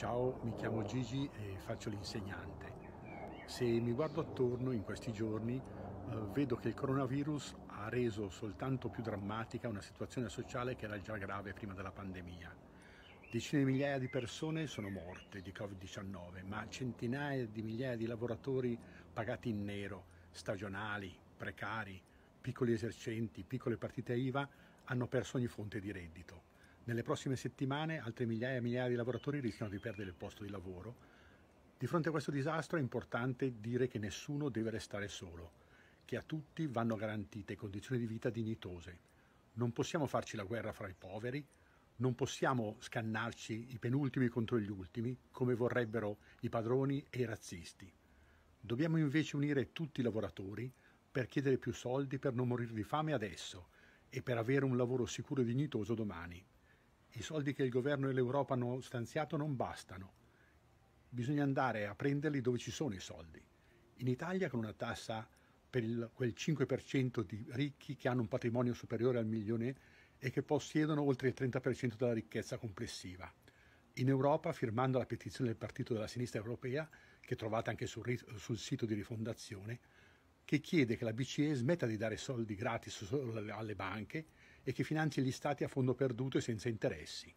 Ciao, mi chiamo Gigi e faccio l'insegnante. Se mi guardo attorno in questi giorni eh, vedo che il coronavirus ha reso soltanto più drammatica una situazione sociale che era già grave prima della pandemia. Decine di migliaia di persone sono morte di Covid-19, ma centinaia di migliaia di lavoratori pagati in nero, stagionali, precari, piccoli esercenti, piccole partite IVA, hanno perso ogni fonte di reddito. Nelle prossime settimane altre migliaia e migliaia di lavoratori rischiano di perdere il posto di lavoro. Di fronte a questo disastro è importante dire che nessuno deve restare solo, che a tutti vanno garantite condizioni di vita dignitose. Non possiamo farci la guerra fra i poveri, non possiamo scannarci i penultimi contro gli ultimi, come vorrebbero i padroni e i razzisti. Dobbiamo invece unire tutti i lavoratori per chiedere più soldi per non morire di fame adesso e per avere un lavoro sicuro e dignitoso domani i soldi che il governo e l'Europa hanno stanziato non bastano. Bisogna andare a prenderli dove ci sono i soldi. In Italia con una tassa per il, quel 5% di ricchi che hanno un patrimonio superiore al milione e che possiedono oltre il 30% della ricchezza complessiva. In Europa, firmando la petizione del Partito della Sinistra Europea, che trovate anche sul, sul sito di rifondazione, che chiede che la BCE smetta di dare soldi gratis alle banche e che finanzia gli Stati a fondo perduto e senza interessi.